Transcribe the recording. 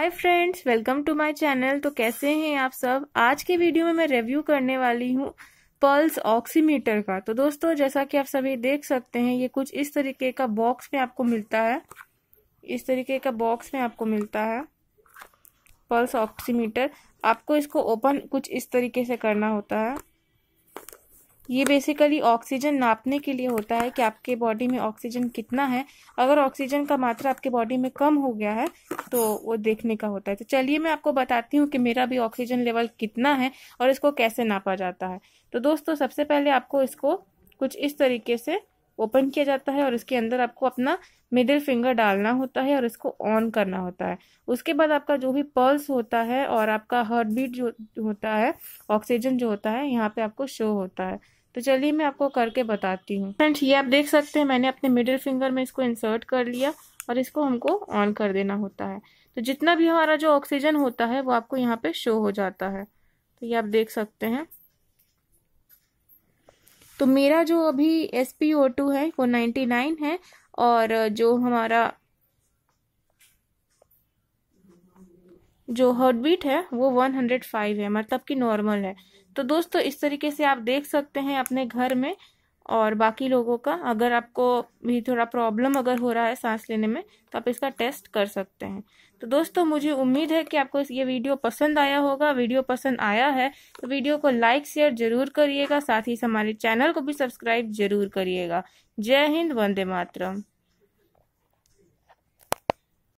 hi friends welcome to my channel तो कैसे हैं आप सब आज के वीडियो में मैं रिव्यू करने वाली हूँ पल्स ऑक्सीमीटर का तो दोस्तों जैसा कि आप सभी देख सकते हैं ये कुछ इस तरीके का बॉक्स में आपको मिलता है इस तरीके का बॉक्स में आपको मिलता है पल्स ऑक्सीमीटर आपको इसको ओपन कुछ इस तरीके से करना होता है ये बेसिकली ऑक्सीजन नापने के लिए होता है कि आपके बॉडी में ऑक्सीजन कितना है अगर ऑक्सीजन का मात्रा आपके बॉडी में कम हो गया है तो वो देखने का होता है तो चलिए मैं आपको बताती हूँ कि मेरा भी ऑक्सीजन लेवल कितना है और इसको कैसे नापा जाता है तो दोस्तों सबसे पहले आपको इसको कुछ इस तरीके से ओपन किया जाता है और इसके अंदर आपको अपना मिडिल फिंगर डालना होता है और इसको ऑन करना होता है उसके बाद आपका जो भी पल्स होता है और आपका हार्ट बीट जो होता है ऑक्सीजन जो होता है यहाँ पे आपको शो होता है तो चलिए मैं आपको करके बताती हूँ फ्रेंड्स ये आप देख सकते हैं मैंने अपने मिडिल फिंगर में इसको इंसर्ट कर लिया और इसको हमको ऑन कर देना होता है तो जितना भी हमारा जो ऑक्सीजन होता है वो आपको यहाँ पे शो हो जाता है तो ये आप देख सकते हैं तो मेरा जो अभी एस पी ओ टू है वो नाइन्टी नाइन है और जो हमारा जो हार्ट बीट है वो 105 है मतलब कि नॉर्मल है तो दोस्तों इस तरीके से आप देख सकते हैं अपने घर में और बाकी लोगों का अगर आपको भी थोड़ा प्रॉब्लम अगर हो रहा है सांस लेने में तो आप इसका टेस्ट कर सकते हैं तो दोस्तों मुझे उम्मीद है कि आपको ये वीडियो पसंद आया होगा वीडियो पसंद आया है तो वीडियो को लाइक शेयर जरूर करिएगा साथ ही हमारे चैनल को भी सब्सक्राइब जरूर करिएगा जय हिंद वंदे मातरम